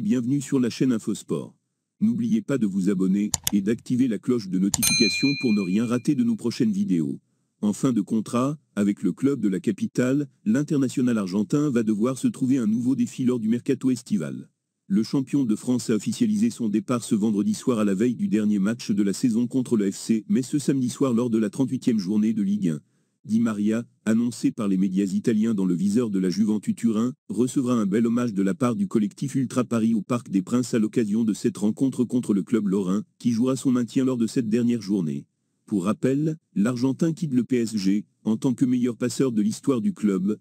bienvenue sur la chaîne Infosport. N'oubliez pas de vous abonner et d'activer la cloche de notification pour ne rien rater de nos prochaines vidéos. En fin de contrat, avec le club de la capitale, l'international argentin va devoir se trouver un nouveau défi lors du mercato estival. Le champion de France a officialisé son départ ce vendredi soir à la veille du dernier match de la saison contre le FC, mais ce samedi soir lors de la 38e journée de Ligue 1. Di Maria, annoncé par les médias italiens dans le viseur de la Juventus Turin, recevra un bel hommage de la part du collectif Ultra Paris au Parc des Princes à l'occasion de cette rencontre contre le club lorrain, qui jouera son maintien lors de cette dernière journée. Pour rappel, l'Argentin quitte le PSG, en tant que meilleur passeur de l'histoire du club,